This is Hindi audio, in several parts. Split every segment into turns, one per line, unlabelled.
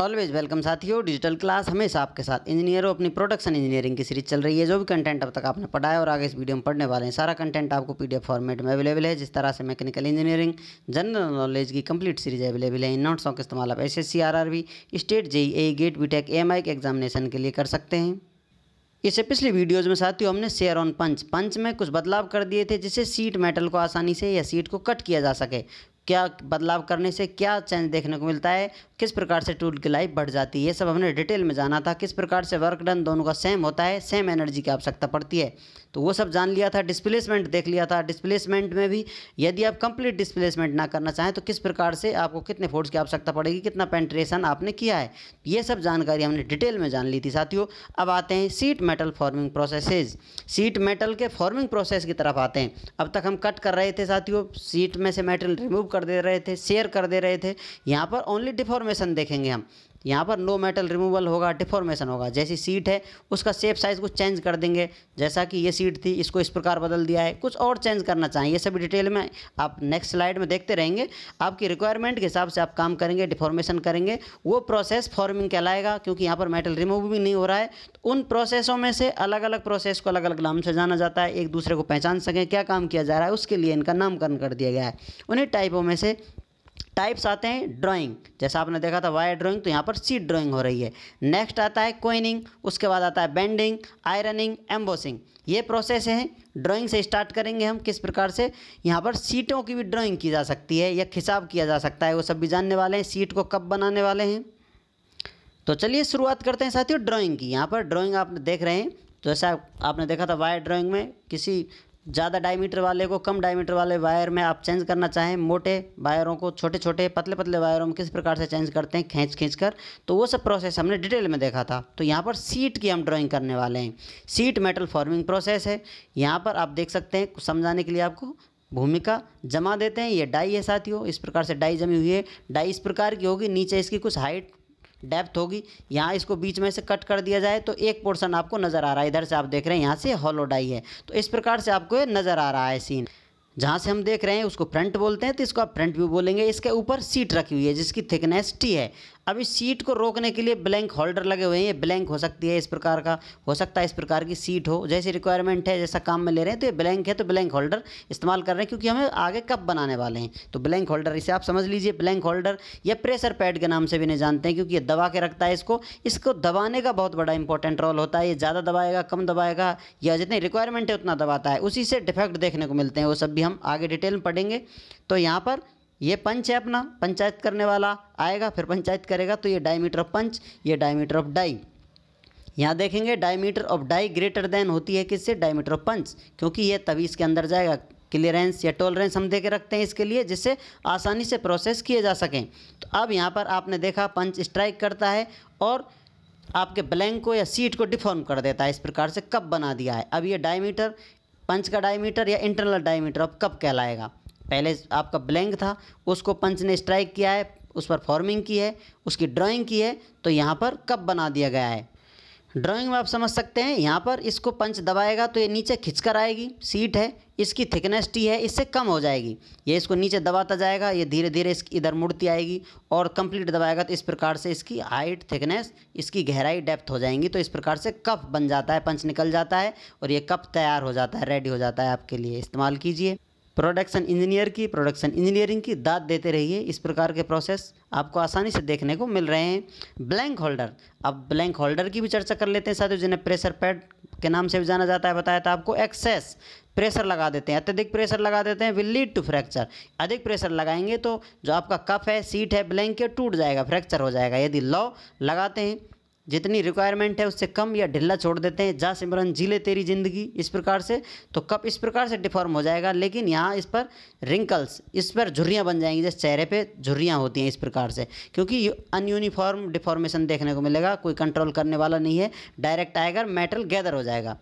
ऑलवेज वेलकम साथियों डिजिटल क्लास हमेशा आपके साथ इंजीनियरों अपनी प्रोडक्शन इंजीनियरिंग की सीरीज चल रही है जो भी कंटेंट अब तक आपने पढ़ा है और आगे इस वीडियो में पढ़ने वाले हैं सारा कंटेंट आपको पीडीएफ फॉर्मेट में अवेलेबल है जिस तरह से मैकेनिकल इंजीनियरिंग जनरल नॉलेज की कंप्लीट सीरीज अवेलेबल है इन नोट्सों का इस्तेमाल आप S S state A GATE B tech M के एग्जामिनेशन के लिए कर सकते हैं इससे पिछली वीडियोस में साथियों हमने शेयर ऑन पंच पंच में कुछ बदलाव कर दिए थे जिससे सीट मेटल को आसानी से या सीट को कट किया जा सके क्या बदलाव करने से क्या चेंज देखने को मिलता है किस प्रकार से टूल की लाइफ बढ़ जाती है ये सब हमने डिटेल में जाना था किस प्रकार से वर्क डन दोनों का सेम होता है सेम एनर्जी की आवश्यकता पड़ती है तो वो सब जान लिया था डिस्प्लेसमेंट देख लिया था डिस्प्लेसमेंट में भी यदि आप कंप्लीट डिस्प्लेसमेंट ना करना चाहें तो किस प्रकार से आपको कितने फोर्स की आवश्यकता पड़ेगी कितना पेंट्रेशन आपने किया है ये सब जानकारी हमने डिटेल में जान ली थी साथियों अब आते हैं sheet metal forming processes sheet metal के फॉर्मिंग प्रोसेस की तरफ आते हैं अब तक हम कट कर रहे थे साथियों सीट में से मेटल रिमूव कर कर दे रहे थे शेयर कर दे रहे थे यहाँ पर ओनली डिफॉर्मेशन देखेंगे हम तो यहाँ पर नो मेटल रिमूवल होगा डिफॉर्मेशन होगा जैसी सीट है उसका सेप साइज़ कुछ चेंज कर देंगे जैसा कि ये सीट थी इसको इस प्रकार बदल दिया है कुछ और चेंज करना चाहें ये सभी डिटेल में आप नेक्स्ट स्लाइड में देखते रहेंगे आपकी रिक्वायरमेंट के हिसाब से आप काम करेंगे डिफॉर्मेशन करेंगे वो प्रोसेस फॉर्मिंग कहलाएगा क्योंकि यहाँ पर मेटल रिमूव भी नहीं हो रहा है तो उन प्रोसेसों में से अलग अलग प्रोसेस को अलग अलग नाम से जाना जाता है एक दूसरे को पहचान सकें क्या काम किया जा रहा है उसके लिए इनका नामकरण कर दिया गया है उन्हीं टाइपों में से टाइप्स आते हैं ड्राइंग जैसा आपने देखा था वायर ड्राइंग तो यहाँ पर सीट ड्राइंग हो रही है नेक्स्ट आता है कोइनिंग उसके बाद आता है बेंडिंग आयरनिंग एम्बोसिंग ये प्रोसेस है ड्राइंग से स्टार्ट करेंगे हम किस प्रकार से यहाँ पर सीटों की भी ड्राइंग की जा सकती है या खिसाब किया जा सकता है वो सब भी जानने वाले हैं सीट को कब बनाने वाले हैं तो चलिए शुरुआत करते हैं साथियों ड्राइंग की यहाँ पर ड्राइंग आप देख रहे हैं जैसा आपने देखा था वायर ड्राइंग में किसी ज़्यादा डायमीटर वाले को कम डायमीटर वाले वायर में आप चेंज करना चाहें मोटे वायरों को छोटे छोटे पतले पतले वायरों में किस प्रकार से चेंज करते हैं खींच खींच कर तो वो सब प्रोसेस हमने डिटेल में देखा था तो यहाँ पर सीट की हम ड्राइंग करने वाले हैं सीट मेटल फॉर्मिंग प्रोसेस है यहाँ पर आप देख सकते हैं समझाने के लिए आपको भूमिका जमा देते हैं ये डाई है साथियों इस प्रकार से डाई जमी हुई है डाई इस प्रकार की होगी नीचे इसकी कुछ हाइट डेप्थ होगी यहाँ इसको बीच में से कट कर दिया जाए तो एक पोर्सन आपको नज़र आ रहा है इधर से आप देख रहे हैं यहाँ से हॉलोडाई है तो इस प्रकार से आपको ये नज़र आ रहा है सीन जहाँ से हम देख रहे हैं उसको फ्रंट बोलते हैं तो इसको आप फ्रंट व्यू बोलेंगे इसके ऊपर सीट रखी हुई है जिसकी थिकनेस टी है अब इस सीट को रोकने के लिए ब्लैंक होल्डर लगे हुए हैं ये ब्लैंक हो सकती है इस प्रकार का हो सकता है इस प्रकार की सीट हो जैसी रिक्वायरमेंट है जैसा काम में ले रहे हैं तो ये ब्लैंक है तो ब्लैंक होल्डर इस्तेमाल कर रहे हैं क्योंकि हमें आगे कब बनाने वाले हैं तो ब्लैंक होल्डर इसे आप समझ लीजिए ब्लैंक होल्डर या प्रेशर पैड के नाम से भी नहीं जानते हैं क्योंकि ये दबा के रखता है इसको इसको दबाने का बहुत बड़ा इंपॉर्टेंट रोल होता है ये ज़्यादा दबाएगा कम दबाएगा या जितनी रिक्वायरमेंट है उतना दबाता है उसी से डिफेक्ट देखने को मिलते हैं वो सब भी हम आगे डिटेल में पढ़ेंगे तो यहाँ पर ये पंच है अपना पंचायत करने वाला आएगा फिर पंचायत करेगा तो ये डायमीटर ऑफ पंच ये डायमीटर ऑफ डाई यहाँ देखेंगे diameter of die greater than होती है किससे डायमीटर ऑफ पंच क्योंकि ये तभी इसके अंदर जाएगा क्लियरेंस या टॉलरेंस हम दे के रखते हैं इसके लिए जिससे आसानी से प्रोसेस किए जा सकें तो अब यहाँ पर आपने देखा पंच स्ट्राइक करता है और आपके ब्लैंक को या सीट को डिफॉर्म कर देता है इस प्रकार से कप बना दिया है अब ये डायमीटर पंच का डायमीटर या इंटरनल डायमीटर ऑफ कप कहलाएगा पहले आपका ब्लैंक था उसको पंच ने स्ट्राइक किया है उस पर फॉर्मिंग की है उसकी ड्राइंग की है तो यहाँ पर कब बना दिया गया है ड्राइंग में आप समझ सकते हैं यहाँ पर इसको पंच दबाएगा तो ये नीचे खिंच कर आएगी सीट है इसकी थिकनेस टी है इससे कम हो जाएगी ये इसको नीचे दबाता जाएगा ये धीरे धीरे इसकी इधर मुड़ती आएगी और कंप्लीट दबाएगा तो इस प्रकार से इसकी हाइट थिकनेस इसकी गहराई डेप्थ हो जाएंगी तो इस प्रकार से कफ बन जाता है पंच निकल जाता है और ये कप तैयार हो जाता है रेडी हो जाता है आपके लिए इस्तेमाल कीजिए प्रोडक्शन इंजीनियर की प्रोडक्शन इंजीनियरिंग की दाद देते रहिए इस प्रकार के प्रोसेस आपको आसानी से देखने को मिल रहे हैं ब्लैंक होल्डर अब ब्लैंक होल्डर की भी चर्चा कर लेते हैं साथियों जिन्हें प्रेशर पैड के नाम से भी जाना जाता है बताया था आपको एक्सेस प्रेशर लगा देते हैं अत्यधिक प्रेशर लगा देते हैं विल लीड टू फ्रैक्चर अधिक प्रेशर लगाएंगे तो जो आपका कफ है सीट है ब्लैंक है टूट जाएगा फ्रैक्चर हो जाएगा यदि लॉ लगाते हैं जितनी रिक्वायरमेंट है उससे कम या ढिल्ला छोड़ देते हैं जा सिमरन जी ले तेरी ज़िंदगी इस प्रकार से तो कप इस प्रकार से डिफॉर्म हो जाएगा लेकिन यहाँ इस पर रिंकल्स इस पर झुर्रियाँ बन जाएंगी जैसे चेहरे पे झुर्रियाँ होती हैं इस प्रकार से क्योंकि अनयूनिफॉर्म डिफॉर्मेशन देखने को मिलेगा कोई कंट्रोल करने वाला नहीं है डायरेक्ट आएगा मेटल गैदर हो जाएगा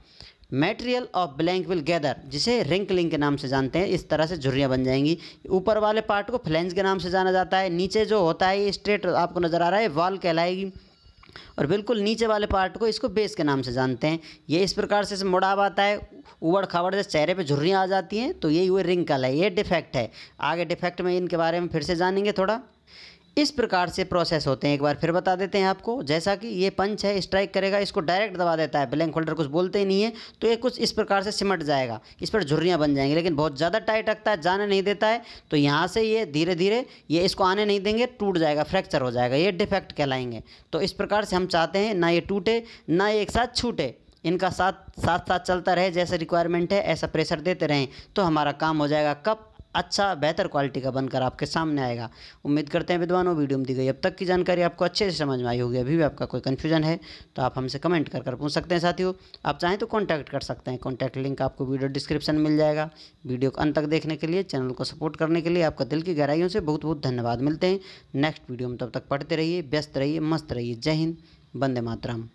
material of blank will gather जिसे रिंकलिंग के नाम से जानते हैं इस तरह से झुर्रियाँ बन जाएंगी ऊपर वाले पार्ट को फ्लेंज के नाम से जाना जाता है नीचे जो होता है ये स्ट्रेट आपको नज़र आ रहा है वॉल कहलाएगी और बिल्कुल नीचे वाले पार्ट को इसको बेस के नाम से जानते हैं ये इस प्रकार से मुड़ाव आता है उबड़ खाबड़ जैसे चेहरे पे झुर्रियाँ आ जाती हैं तो यही हुए रिंकल है ये डिफेक्ट है आगे डिफेक्ट में इनके बारे में फिर से जानेंगे थोड़ा इस प्रकार से प्रोसेस होते हैं एक बार फिर बता देते हैं आपको जैसा कि ये पंच है स्ट्राइक करेगा इसको डायरेक्ट दबा देता है ब्लैंक होल्डर कुछ बोलते ही नहीं है तो ये कुछ इस प्रकार से सिमट जाएगा इस पर झुर्रियाँ बन जाएंगी लेकिन बहुत ज़्यादा टाइट रखता है जाने नहीं देता है तो यहाँ से ये धीरे धीरे ये इसको आने नहीं देंगे टूट जाएगा फ्रैक्चर हो जाएगा ये डिफेक्ट कहलाएंगे तो इस प्रकार से हम चाहते हैं ना ये टूटे ना ये एक साथ छूटे इनका साथ साथ साथ चलता रहे जैसे रिक्वायरमेंट है ऐसा प्रेशर देते रहें तो हमारा काम हो जाएगा कब अच्छा बेहतर क्वालिटी का बनकर आपके सामने आएगा उम्मीद करते हैं विद्वानों वीडियो में दी गई अब तक की जानकारी आपको अच्छे से समझ में आई होगी अभी भी आपका कोई कन्फ्यूजन है तो आप हमसे कमेंट कर कर पूछ सकते हैं साथियों आप चाहें तो कॉन्टैक्ट कर सकते हैं कॉन्टैक्ट लिंक आपको वीडियो डिस्क्रिप्शन मिल जाएगा वीडियो को अंत तक देखने के लिए चैनल को सपोर्ट करने के लिए आपका दिल की गहराइयों से बहुत बहुत धन्यवाद मिलते हैं नेक्स्ट वीडियो में तब तक पढ़ते रहिए व्यस्त रहिए मस्त रहिए जय हिंद वंदे मातरम